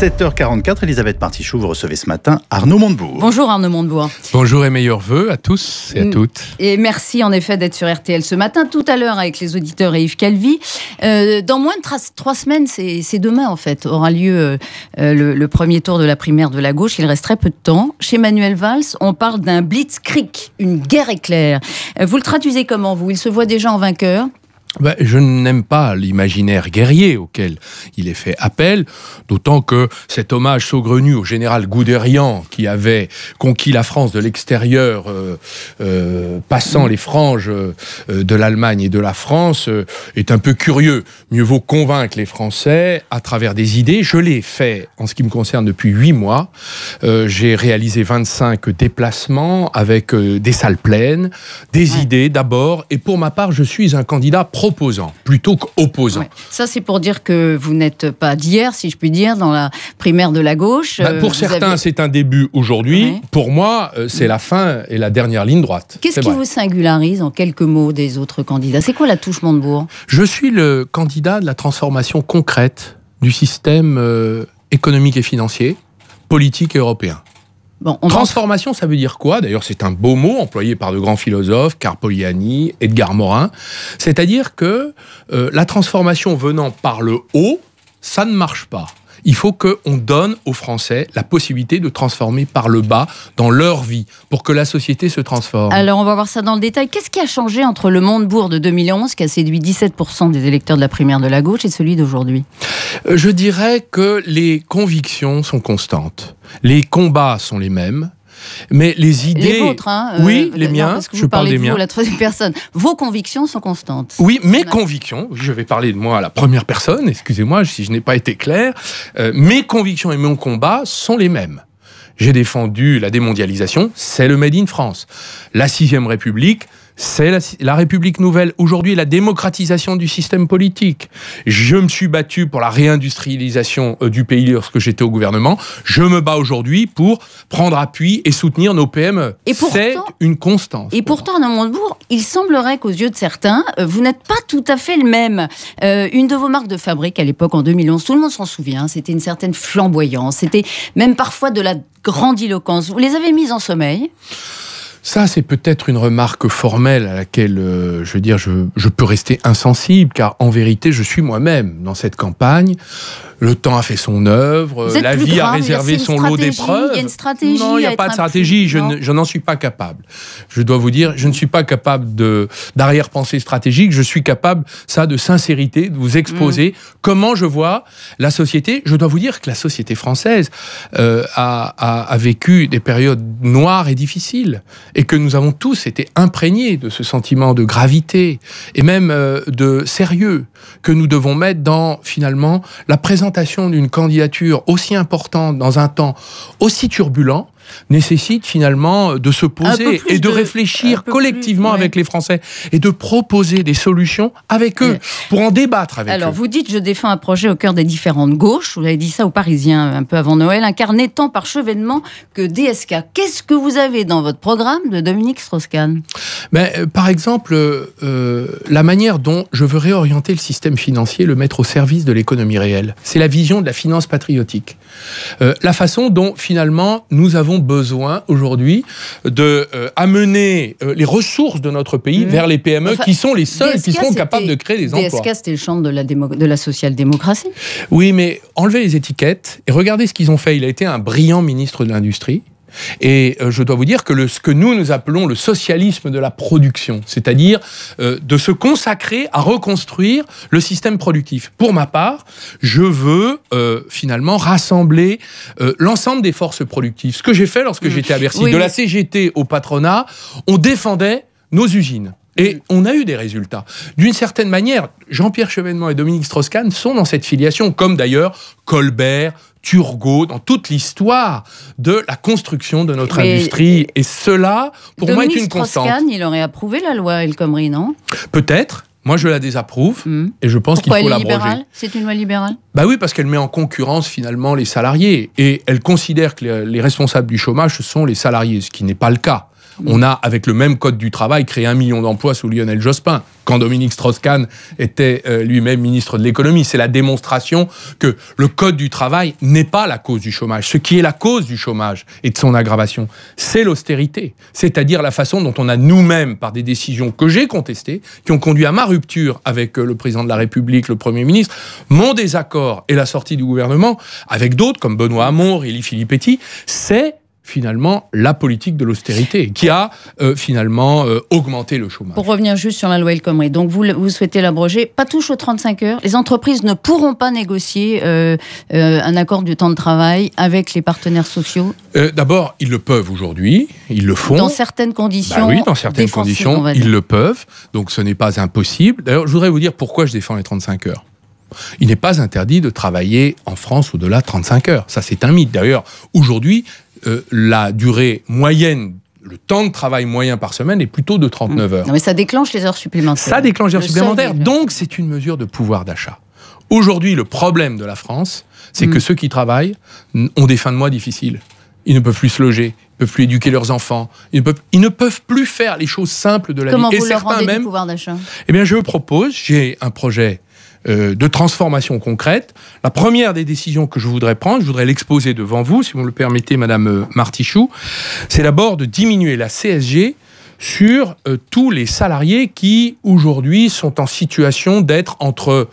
7h44, Elisabeth Partichou, vous recevez ce matin Arnaud Montebourg. Bonjour Arnaud Montebourg. Bonjour et meilleurs voeux à tous et à mm. toutes. Et merci en effet d'être sur RTL ce matin, tout à l'heure avec les auditeurs et Yves Calvi. Euh, dans moins de trois semaines, c'est demain en fait, aura lieu euh, le, le, premier tour de la primaire de la gauche. Il reste très peu de temps. Chez Manuel Valls, on parle d'un blitzkrieg, une guerre éclair. Euh, vous le traduisez comment, vous Il se voit déjà en vainqueur ben, je n'aime pas l'imaginaire guerrier auquel il est fait appel, d'autant que cet hommage saugrenu au général Goudérian qui avait conquis la France de l'extérieur, euh, euh, passant les franges euh, de l'Allemagne et de la France, est un peu curieux. Mieux vaut convaincre les Français à travers des idées. Je l'ai fait en ce qui me concerne depuis huit mois. J'ai réalisé 25 déplacements avec des salles pleines, des idées d'abord, et pour ma part, je suis un candidat proposant plutôt qu'opposant. Ça, c'est pour dire que vous n'êtes pas d'hier, si je puis dire, dans la primaire de la gauche. Bah, euh, pour certains, c'est un début aujourd'hui. Pour moi, euh, c'est la fin et la dernière ligne droite. Qu'est-ce qui vous singularise en quelques mots des autres candidats C'est quoi la touche Montebourg Je suis le candidat de la transformation concrète du système euh, économique et financier, politique et européen. Transformation, ça veut dire quoi D'ailleurs, c'est un beau mot employé par de grands philosophes, Carpoliani, Edgar Morin. C'est-à-dire que euh, la transformation venant par le haut, ça ne marche pas il faut qu'on donne aux Français la possibilité de transformer par le bas dans leur vie pour que la société se transforme. Alors on va voir ça dans le détail. Qu'est-ce qui a changé entre le monde bourg de 2011 qui a séduit 17% des électeurs de la primaire de la gauche et celui d'aujourd'hui euh, Je dirais que les convictions sont constantes. Les combats sont les mêmes, mais les idées. Les hein, euh, Oui, les miens. je parle des miens. la troisième personne. Vos convictions sont constantes. Oui, mes convictions. Je vais parler de moi à la première personne. Excusez-moi si je n'ai pas été clair. Euh, mes convictions et mon combat sont les mêmes. J'ai défendu la démondialisation, c'est le Made in France. La Sixième République, c'est la, la, République nouvelle, aujourd'hui la démocratisation du système politique. Je me suis battu pour la réindustrialisation euh, du pays lorsque j'étais au gouvernement. Je me bats aujourd'hui pour prendre appui et soutenir nos PME. C'est une constance. Et pourtant, Arnaud Montebourg, il semblerait qu'aux yeux de certains, euh, vous n'êtes pas tout à fait le même. Euh, une de vos marques de fabrique à l'époque, en 2011, tout le monde s'en souvient, c'était une certaine flamboyance, c'était même parfois de la grandiloquence. Vous les avez mises en sommeil ça, c'est peut-être une remarque formelle à laquelle, euh, je veux dire, je, je peux rester insensible, car en vérité, je suis moi-même dans cette campagne le temps a fait son œuvre, la vie a réservé son lot d'épreuves. Il a Non, il n'y a pas de stratégie. Je n'en suis pas capable. Je dois vous dire, je ne suis pas capable d'arrière-pensée stratégique. Je suis capable, ça, de sincérité, de vous exposer mm. comment je vois la société. Je dois vous dire que la société française euh, a, vécu des périodes noires et difficiles, et que nous avons tous été imprégnés de ce sentiment de gravité et même euh, de sérieux que nous devons mettre dans finalement la présence d'une candidature aussi importante dans un temps aussi turbulent, nécessite finalement de se poser et de, réfléchir collectivement avec les Français et de proposer des solutions avec eux, pour en débattre avec eux. Alors vous dites, je défends un projet au cœur des différentes gauches, vous avez dit ça aux Parisiens un peu avant Noël, incarné tant par Chevènement que DSK. Qu'est-ce que vous avez dans votre programme de Dominique Strauss-Kahn ben, euh, Par exemple, euh, la manière dont je veux réorienter le système financier, le mettre au service de l'économie réelle. C'est la vision de la finance patriotique. Euh, la façon dont finalement nous avons besoin aujourd'hui de euh, amener euh, les ressources de notre pays mmh. vers les PME qui sont les seuls qui seront capables de créer des emplois. DSK, c'était le champ de la, de la social-démocratie. Oui, mais enlevez les étiquettes et regardez ce qu'ils ont fait. Il a été un brillant ministre de l'Industrie. Et euh, je dois vous dire que ce que nous, nous appelons le socialisme de la production, c'est-à-dire euh, de se consacrer à reconstruire le système productif. Pour ma part, je veux euh, finalement rassembler l'ensemble des forces productives. Ce que j'ai fait lorsque mmh. j'étais à Bercy, de la CGT au patronat, on défendait nos usines. Et on a eu des résultats. D'une certaine manière, Jean-Pierre Chevènement et Dominique Strauss-Kahn sont dans cette filiation, comme d'ailleurs Colbert, Turgot, dans toute l'histoire de la construction de notre industrie. Et cela, pour moi, est une constante. il aurait approuvé la loi El Khomri, non Peut-être. Moi, je la désapprouve hmm. et je pense qu'il C'est une loi libérale Bah oui, parce qu'elle met en concurrence finalement les salariés et elle considère que les responsables du chômage, ce sont les salariés, ce qui n'est pas le cas. On a, avec le même code du travail, créé un million d'emplois sous Lionel Jospin, quand Dominique Strauss-Kahn était euh, lui-même ministre de l'économie. C'est la démonstration que le code du travail n'est pas la cause du chômage. Ce qui est la cause du chômage et de son aggravation, c'est l'austérité, c'est-à-dire la façon dont on a nous-mêmes, par des décisions que j'ai contestées, qui ont conduit à ma rupture avec euh, le président de la République, le Premier ministre, mon désaccord et la sortie du gouvernement, avec d'autres comme Benoît Hamon, Réli Filippetti, c'est finalement la politique de l'austérité qui a euh, finalement euh, augmenté le chômage. Pour revenir juste sur la loi El Khomri, donc vous, vous souhaitez l'abroger, pas touche aux 35 heures, les entreprises ne pourront pas négocier euh, un accord du temps de travail avec les partenaires sociaux D'abord, ils le peuvent aujourd'hui, ils le font. Dans certaines conditions bah Oui, dans certaines conditions, ils le peuvent, donc ce n'est pas impossible. D'ailleurs, je voudrais vous dire pourquoi je défends les 35 heures. Il n'est pas interdit de travailler en France au-delà de 35 heures. Ça, c'est un mythe. D'ailleurs, aujourd'hui, euh, la durée moyenne le temps de travail moyen par semaine est plutôt de 39 mm. heures. Non, mais ça déclenche les heures supplémentaires. Ça déclenche les heures supplémentaires. Donc, c'est une mesure de pouvoir d'achat. Aujourd'hui, le problème de la France, c'est que mm. ceux qui travaillent ont des fins de mois difficiles. Ils ne peuvent plus se loger, ils ne peuvent plus éduquer leurs enfants, ils ne peuvent, ils ne peuvent plus faire les choses simples de la vie. Comment vous Et leur rendez même, du pouvoir d'achat Eh bien, je propose, j'ai un projet euh, de transformation concrète. La première des décisions que je voudrais prendre, je voudrais l'exposer devant vous, si vous me le permettez, Madame euh, Martichoux, c'est d'abord de diminuer la CSG sur euh, tous les salariés qui aujourd'hui sont en situation d'être entre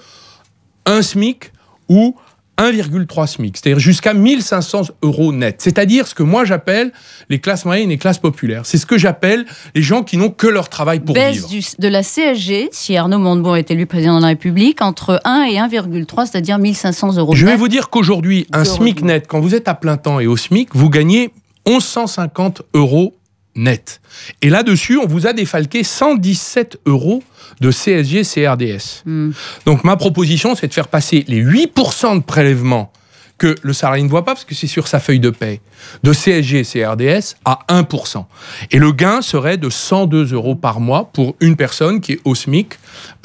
un SMIC ou 1,3 SMIC, c'est-à-dire jusqu'à 1500 euros net. C'est-à-dire ce que moi j'appelle les classes moyennes et les classes populaires. C'est ce que j'appelle les gens qui n'ont que leur travail pour vivre. Baisse de la CSG, si Arnaud Montebourg est élu président de la République, entre 1 et 1,3, c'est-à-dire 1500 euros Je net. Je vais vous dire qu'aujourd'hui, un SMIC net, quand vous êtes à plein temps et au SMIC, vous gagnez 1150 euros net. Et là-dessus, on vous a défalqué 117 euros de CSG CRDS. Hmm. Donc ma proposition, c'est de faire passer les 8% de prélèvements que le salarié ne voit pas parce que c'est sur sa feuille de paie, de CSG CRDS à 1%. Et le gain serait de 102 euros par mois pour une personne qui est au SMIC.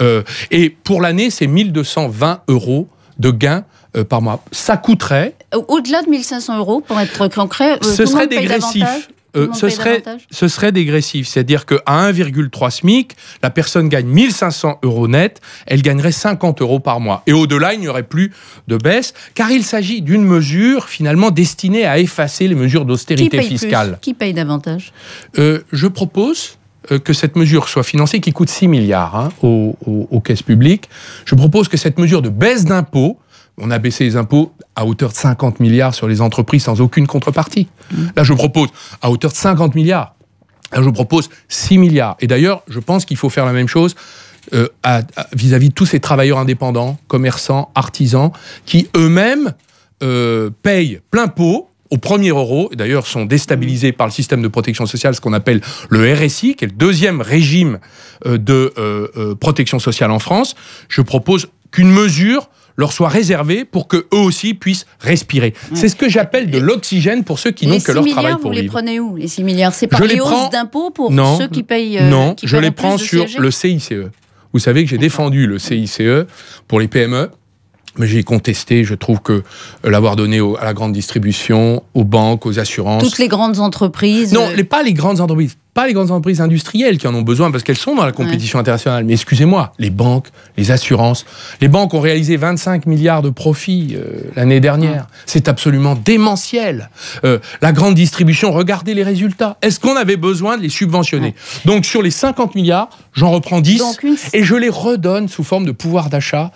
Euh, et pour l'année, c'est 1220 euros de gain euh, par mois. Ça coûterait... Au-delà de 1500 euros, pour être concret, euh, ce serait dégressif. Euh, ce, serait, ce serait dégressif. C'est-à-dire qu'à 1,3 SMIC, la personne gagne 1500 euros net, elle gagnerait 50 euros par mois. Et au-delà, il n'y aurait plus de baisse, car il s'agit d'une mesure finalement destinée à effacer les mesures d'austérité fiscale. Qui paye davantage euh, Je propose euh, que cette mesure soit financée, qui coûte 6 milliards hein, aux, aux, caisses publiques. Je propose que cette mesure de baisse d'impôts on a baissé les impôts à hauteur de 50 milliards sur les entreprises sans aucune contrepartie. Mmh. Là, je propose à hauteur de 50 milliards. Là, je propose 6 milliards. Et d'ailleurs, je pense qu'il faut faire la même chose euh, vis-à-vis de tous ces travailleurs indépendants, commerçants, artisans, qui eux-mêmes euh, payent plein pot au premier euro, et d'ailleurs sont déstabilisés par le système de protection sociale, ce qu'on appelle le RSI, qui est le deuxième régime euh, de protection sociale en France, je propose qu'une mesure leur soit réservé pour que eux aussi puissent respirer. C'est ce que j'appelle de l'oxygène pour ceux qui n'ont que leur travail pour 6 milliards, Vous les prenez où les 6 milliards C'est par les, hausses d'impôts pour ceux qui payent euh, Non, je les prends sur le CICE. Vous savez que j'ai défendu le CICE pour les PME mais j'ai contesté, je trouve que euh, l'avoir donné à la grande distribution, aux banques, aux assurances. Toutes les grandes entreprises Non, euh, pas les grandes entreprises. Pas les grandes entreprises industrielles qui en ont besoin parce qu'elles sont dans la compétition internationale. Mais excusez-moi, les banques, les assurances. Les banques ont réalisé 25 milliards de profits euh, l'année dernière. Ah. C'est absolument démentiel. la grande distribution, regardez les résultats. Est-ce qu'on avait besoin de les subventionner Donc sur les 50 milliards, j'en reprends 10 et je les redonne sous forme de pouvoir d'achat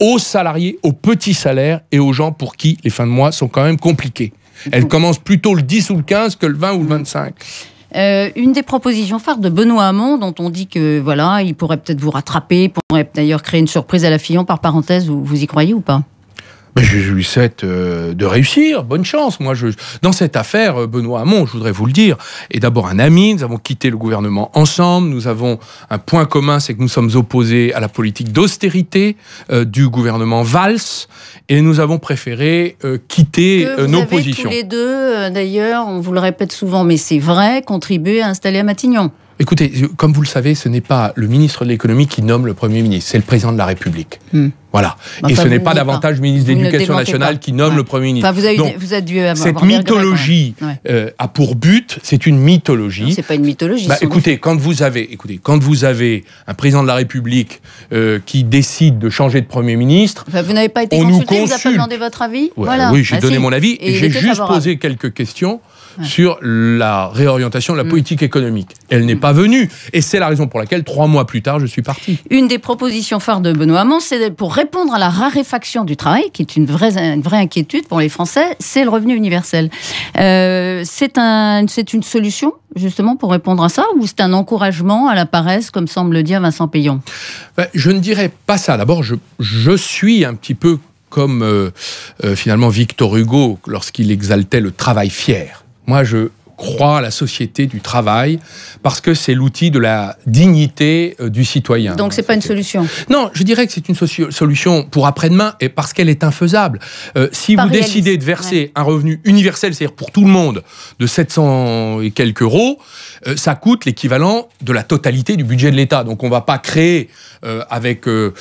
aux salariés, aux petits salaires et aux gens pour qui les fins de mois sont quand même compliquées. Elle commence plutôt le 10 ou le 15 que le 20 ou le 25. Euh, une des propositions phares de Benoît Hamon, dont on dit que voilà, il pourrait peut-être vous rattraper, pourrait d'ailleurs créer une surprise à la Fillon par parenthèse, vous y croyez ou pas ben, je, lui souhaite euh, de réussir, bonne chance. Moi, je, dans cette affaire, euh, Benoît Hamon, je voudrais vous le dire, est d'abord un ami. Nous avons quitté le gouvernement ensemble. Nous avons un point commun, c'est que nous sommes opposés à la politique d'austérité euh, du gouvernement Valls, et nous avons préféré quitter nos positions. Tous les deux, d'ailleurs, on vous le répète souvent, mais c'est vrai, contribuer à installer à Matignon. Écoutez, comme vous le savez, ce n'est pas le ministre de l'économie qui nomme le Premier ministre, c'est le président de la République. Hmm. Voilà. Bah, et ce n'est pas davantage le ministre de l'Éducation nationale qui nomme le Premier ministre. Donc, euh, Cette mythologie euh, a pour but, c'est une mythologie. C'est pas une mythologie. Bah, écoutez, quand vous avez, écoutez, quand vous avez un président de la République euh, qui décide de changer de Premier ministre, vous n'avez pas été consulté, vous n'avez pas demandé votre avis. Oui, j'ai bah, donné mon avis et, j'ai juste posé quelques questions sur la réorientation de la mm. politique économique. Elle n'est pas venue. Et c'est la raison pour laquelle, trois mois plus tard, je suis parti. Une des propositions phares de Benoît Hamon, c'est pour répondre à la raréfaction du travail, qui est une vraie, une vraie inquiétude pour les Français, c'est le revenu universel. Euh, c'est un, une solution, justement, pour répondre à ça, ou c'est un encouragement à la paresse, comme semble le dire Vincent Payon ben, Je ne dirais pas ça. D'abord, je, suis un petit peu comme euh, euh, finalement Victor Hugo lorsqu'il exaltait le travail fier. Moi, je crois à la société du travail parce que c'est l'outil de la dignité euh, du citoyen. Donc c'est pas une solution. Non, je dirais que c'est une solution pour après-demain et parce qu'elle est infaisable. Euh, si vous décidez de verser un revenu universel, c'est-à-dire pour tout le monde, de 700 et quelques euros, euh, ça coûte l'équivalent de la totalité du budget de l'État. Donc on ne va pas créer euh, avec, euh,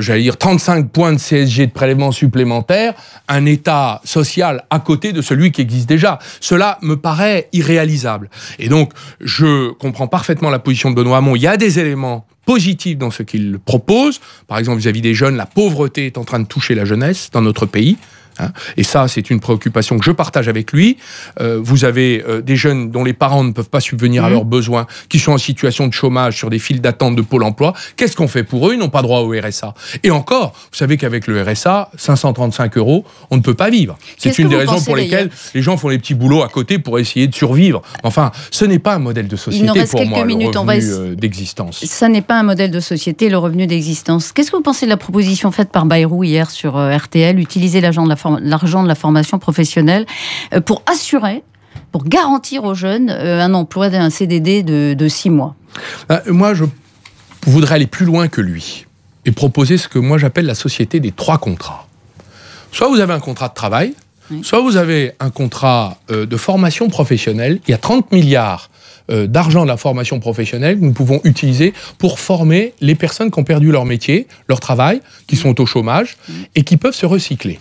j'allais dire, 35 points de CSG de prélèvement supplémentaire un État social à côté de celui qui existe déjà. Cela me paraît irréalisable. Et donc je comprends parfaitement la position de Benoît Hamon. Il y a des éléments positifs dans ce qu'il propose. Par exemple, vis à -vis des jeunes, la pauvreté est en train de toucher la jeunesse dans notre pays. Hein. et ça, c'est une préoccupation que je partage avec lui. Euh, vous avez euh, des jeunes dont les parents ne peuvent pas subvenir à mhm. leurs besoins, qui sont en situation de chômage sur des files d'attente de Pôle emploi. Qu'est-ce qu'on fait pour eux Ils n'ont pas droit au RSA. Et encore, vous savez qu'avec le RSA, 535 euros, on ne peut pas vivre. C'est une des raisons pour lesquelles les gens font les petits boulots à côté pour essayer de survivre. Enfin, ce n'est pas un modèle de société pour moi, le revenu euh, d'existence. Ça n'est pas un modèle de société, le revenu d'existence. Qu'est-ce que vous pensez de la proposition faite par Bayrou hier sur RTL, utiliser l'agent de la l'argent de la formation professionnelle euh, pour assurer pour garantir aux jeunes euh, un emploi un CDD de, de six mois euh, Moi, je voudrais aller plus loin que lui et proposer ce que moi j'appelle la société des trois contrats. Soit vous avez un contrat de travail, soit vous avez un contrat de formation professionnelle. Il y a 30 milliards d'argent de la formation professionnelle que nous pouvons utiliser pour former les personnes qui ont perdu leur métier, leur travail, qui sont au chômage et qui peuvent se recycler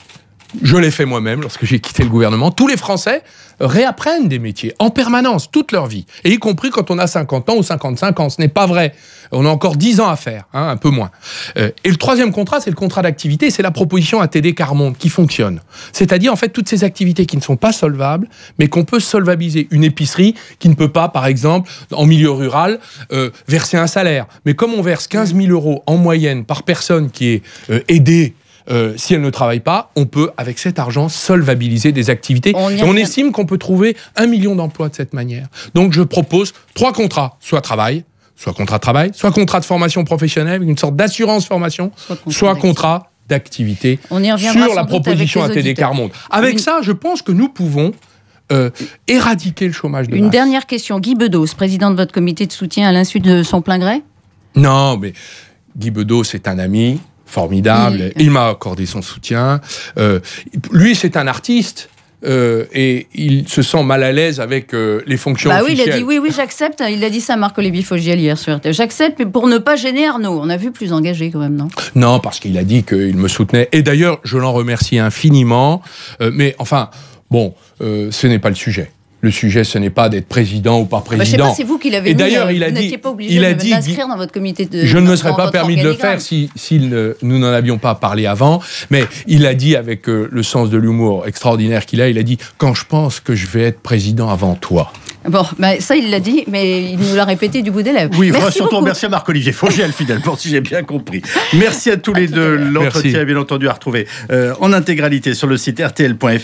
je l'ai fait moi-même lorsque j'ai quitté le gouvernement, tous les Français réapprennent des métiers en permanence, toute leur vie, et y compris quand on a 50 ans ou 55 ans. Ce n'est pas vrai. On a encore 10 ans à faire, hein, un peu moins. Euh, et le troisième contrat, c'est le contrat d'activité, c'est la proposition ATD Carmonde qui fonctionne. C'est-à-dire, en fait, toutes ces activités qui ne sont pas solvables, mais qu'on peut solvabiliser. Une épicerie qui ne peut pas, par exemple, en milieu rural, euh, verser un salaire. Mais comme on verse 15 000 euros en moyenne par personne qui est euh, aidée euh, si elle ne travaille pas, on peut, avec cet argent, solvabiliser des activités. On, estime qu'on peut trouver un million d'emplois de cette manière. Donc je propose trois contrats, soit travail, soit contrat de travail, soit contrat de formation professionnelle, une sorte d'assurance formation, soit contrat d'activité On sur la proposition à TDCAR Monde. Avec ça, je pense que nous pouvons euh, éradiquer le chômage de Une dernière question. Guy Bedos, président de votre comité de soutien à l'insu de son plein gré Non, mais Guy Bedos est un ami, formidable. Il m'a accordé son soutien. Euh, lui, c'est un artiste. Euh, et il se sent mal à l'aise avec euh, les fonctions bah officielles. oui, oui, j'accepte. Il a dit ça à Marc hier sur RTL. J'accepte pour ne pas gêner Arnaud. On a vu plus engagé quand même, non Non, parce qu'il a dit qu'il me soutenait. Et d'ailleurs, je l'en remercie infiniment. mais enfin, bon, ce n'est pas le sujet. Le sujet, ce n'est pas d'être président ou pas président. Bah, je ne sais pas, c'est vous qui l'avez Et d'ailleurs, euh, il a dit, pas obligé il a dit, dans votre comité de. Je ne me serais pas permis de le faire si, nous n'en avions pas parlé avant. Mais il a dit avec euh, le sens de l'humour extraordinaire qu'il a, il a dit quand je pense que je vais être président avant toi. Bon, bah, ça il l'a dit, mais il nous l'a répété du bout des lèvres. Oui, surtout merci à Marc-Olivier fidèle, pour si j'ai bien compris. Merci à tous les deux. L'entretien bien entendu à retrouver euh, en intégralité sur le site rtl.fr.